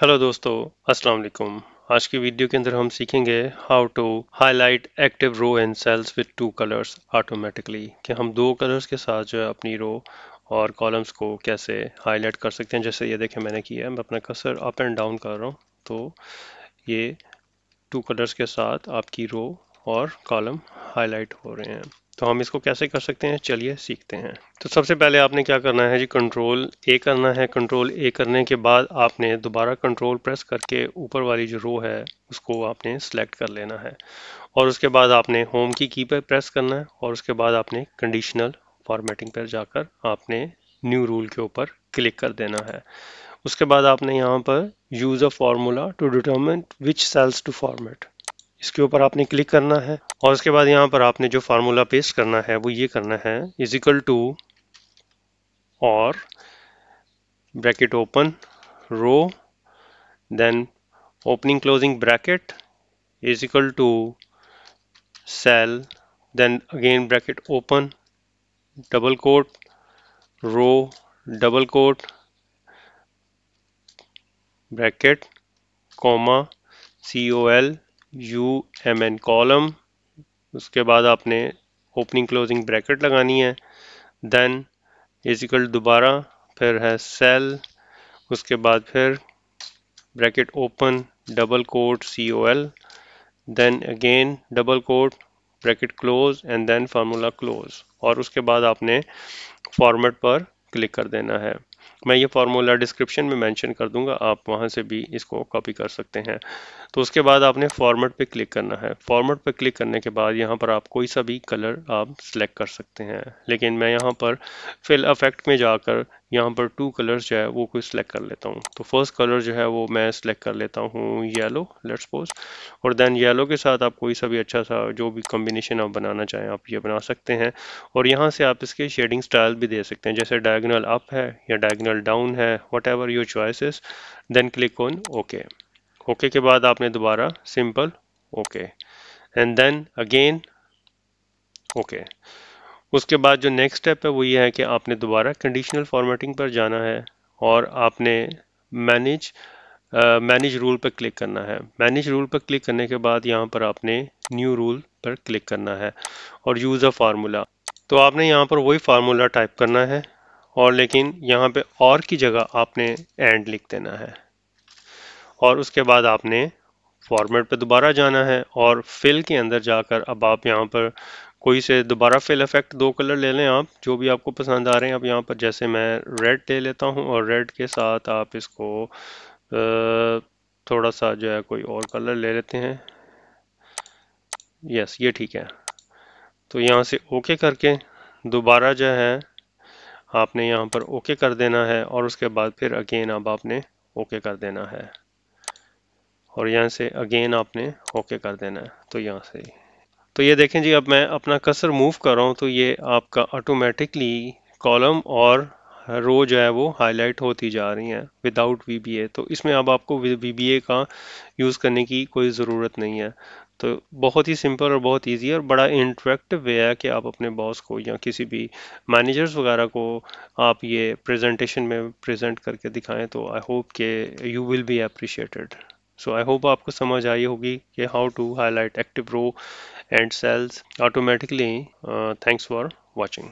hello दोस्तों अस्सलाम वालेकुम आज की वीडियो के अंदर हम सीखेंगे how to highlight active row and cells with two colours automatically कि हम दो कलर्स के साथ जो है अपनी रो और कॉलम्स को कैसे हाईलाइट कर सकते हैं जैसे ये देखें मैंने किया है मैं अपना कसर अप एंड डाउन कर रहा हूँ तो ये टू कलर्स के साथ आपकी रो और कॉलम हाईलाइट हो रहे हैं तो हम इसको कैसे कर सकते हैं चलिए सीखते हैं तो सबसे पहले आपने क्या करना है जी कंट्रोल ए करना है कंट्रोल ए करने के बाद आपने दोबारा कंट्रोल प्रेस करके ऊपर वाली जो रो है उसको आपने सेलेक्ट कर लेना है और उसके बाद आपने होम की की पर प्रेस करना है और उसके बाद आपने कंडीशनल फॉर्मेटिंग पर जाकर आपने न्यू रूल के ऊपर क्लिक कर देना है उसके बाद आपने यहाँ पर use a formula to determine which cells to format इसके ऊपर आपने क्लिक करना है और उसके बाद यहाँ पर आपने जो फार्मूला पेस्ट करना है वो ये करना है इजिकल टू और bracket open row then opening closing bracket to cell then again bracket open double quote row double quote bracket comma C O L U M N column उसके बाद आपने ओपनिंग क्लोजिंग ब्रैकेट लगानी है then is equal दोबारा फिर है cell उसके बाद फिर bracket open double quote C O L then again double quote bracket close and then formula close और उसके बाद आपने फॉर्मेट पर क्लिक कर देना है मैं ये फार्मूला डिस्क्रिप्शन में मेंशन कर दूंगा आप वहाँ से भी इसको कॉपी कर सकते हैं तो उसके बाद आपने फॉर्मेट पे क्लिक करना है फॉर्मेट पे क्लिक करने के बाद यहाँ पर आप कोई सा भी कलर आप सिलेक्ट कर सकते हैं लेकिन मैं यहाँ पर फिल अफेक्ट में जाकर यहाँ पर टू कलर्स जो है वो कोई सिलेक्ट कर लेता हूँ तो फर्स्ट कलर जो है वो मैं सिलेक्ट कर लेता हूँ येलो लेट्स सपोज और देन येलो के साथ आप कोई सा भी अच्छा सा जो भी कम्बिनेशन आप बनाना चाहें आप ये बना सकते हैं और यहाँ से आप इसके शेडिंग स्टाइल भी दे सकते हैं जैसे डायगनल अप है या डायगनल डाउन है whatever your choices then click on okay okay के बाद आपने दोबारा simple okay and then again okay उसके बाद जो नेक्स्ट स्टेप है वो ये है कि आपने दोबारा कंडीशनल फॉर्मेटिंग पर जाना है और आपने मैनेज मैनेज रूल पर क्लिक करना है मैनेज रूल पर क्लिक करने के बाद यहाँ पर आपने न्यू रूल पर क्लिक करना है और यूज़ अ फार्मूला तो आपने यहाँ पर वही फार्मूला टाइप करना है और लेकिन यहाँ पे और की जगह आपने एंड लिख देना है और उसके बाद आपने फॉर्मेट पे दोबारा जाना है और फिल के अंदर जाकर अब आप यहाँ पर कोई से दोबारा फिल इफेक्ट दो कलर ले लें आप जो भी आपको पसंद आ रहे हैं आप यहाँ पर जैसे मैं रेड ले लेता हूँ और रेड के साथ आप इसको थोड़ा सा जो है कोई और कलर ले लेते हैं यस ये ठीक है तो यहाँ से ओके करके दोबारा जो है आपने यहाँ पर ओके कर देना है और उसके बाद फिर अगेन अब आपने ओके कर देना है और यहाँ से अगेन आपने ओके कर देना है तो यहाँ से तो ये देखें जी अब मैं अपना कसर मूव कर रहा हूँ तो ये आपका ऑटोमेटिकली कॉलम और रो जो है वो हाईलाइट होती जा रही हैं विदाउट वी तो इसमें अब आपको वी का यूज़ करने की कोई ज़रूरत नहीं है तो बहुत ही सिंपल और बहुत इजी और बड़ा इंटरेक्टिव वे है कि आप अपने बॉस को या किसी भी मैनेजर्स वगैरह को आप ये प्रेजेंटेशन में प्रेजेंट करके दिखाएं तो आई होप के you will be appreciated so I hope आपको समझ आई होगी कि how to highlight active row and cells automatically thanks for watching